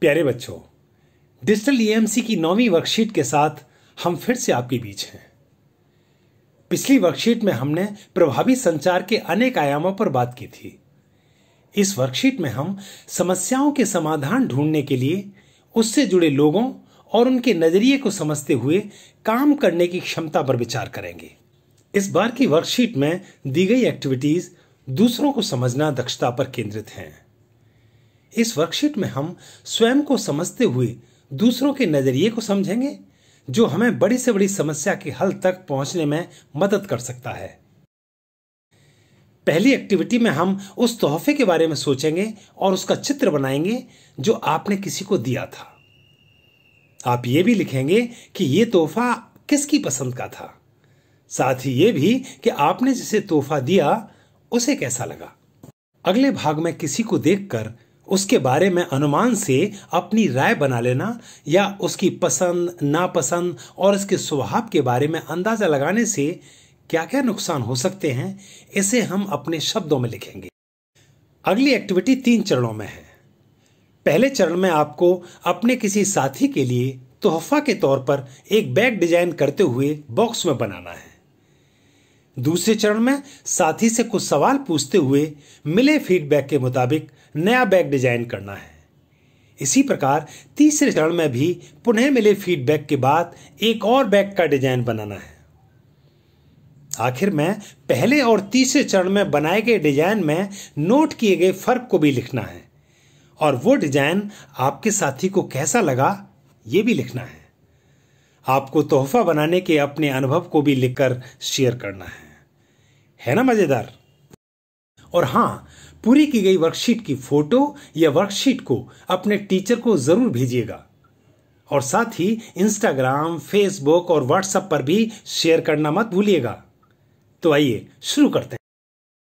प्यारे बच्चों digital EMC e की नौवीं वर्कशीट के साथ हम फिर से आपके बीच हैं पिछली वर्कशीट में हमने प्रभावी संचार के अनेक आयामों पर बात की थी इस वर्कशीट में हम समस्याओं के समाधान ढूंढने के लिए उससे जुड़े लोगों और उनके नजरिए को समझते हुए काम करने की क्षमता पर विचार करेंगे इस बार की वर्कशीट में दी गई एक्टिविटीज दूसरों को समझना दक्षता पर केंद्रित हैं इस वर्कशीट में हम स्वयं को समझते हुए दूसरों के नज़रिए को समझेंगे जो हमें बड़ी से बड़ी समस्या के हल तक पहुंचने में मदद कर सकता है पहली एक्टिविटी में हम उस तोहफे के बारे में सोचेंगे और उसका चित्र बनाएंगे जो आपने किसी को दिया था आप ये भी लिखेंगे कि यह तोहफा किसकी पसंद का था साथ ही ये भी कि आपने जिसे तोहफा दिया उसे कैसा लगा अगले भाग में किसी को देखकर उसके बारे में अनुमान से अपनी राय बना लेना या उसकी पसंद नापसंद और इसके स्वभाव के बारे में अंदाज़ा लगाने से क्या क्या नुकसान हो सकते हैं इसे हम अपने शब्दों में लिखेंगे अगली एक्टिविटी तीन चरणों में है पहले चरण में आपको अपने किसी साथी के लिए तोहफा के तौर पर एक बैग डिजाइन करते हुए बॉक्स में बनाना है दूसरे चरण में साथी से कुछ सवाल पूछते हुए मिले फीडबैक के मुताबिक नया बैग डिजाइन करना है इसी प्रकार तीसरे चरण में भी पुनः मिले फीडबैक के बाद एक और बैग का डिजाइन बनाना है आखिर में पहले और तीसरे चरण में बनाए गए डिजाइन में नोट किए गए फर्क को भी लिखना है और वो डिजाइन आपके साथी को कैसा लगा ये भी लिखना है आपको तोहफा बनाने के अपने अनुभव को भी लिखकर शेयर करना है है ना मज़ेदार और हाँ पूरी की गई वर्कशीट की फोटो या वर्कशीट को अपने टीचर को ज़रूर भेजिएगा और साथ ही इंस्टाग्राम फेसबुक और व्हाट्सएप पर भी शेयर करना मत भूलिएगा तो आइए शुरू करते हैं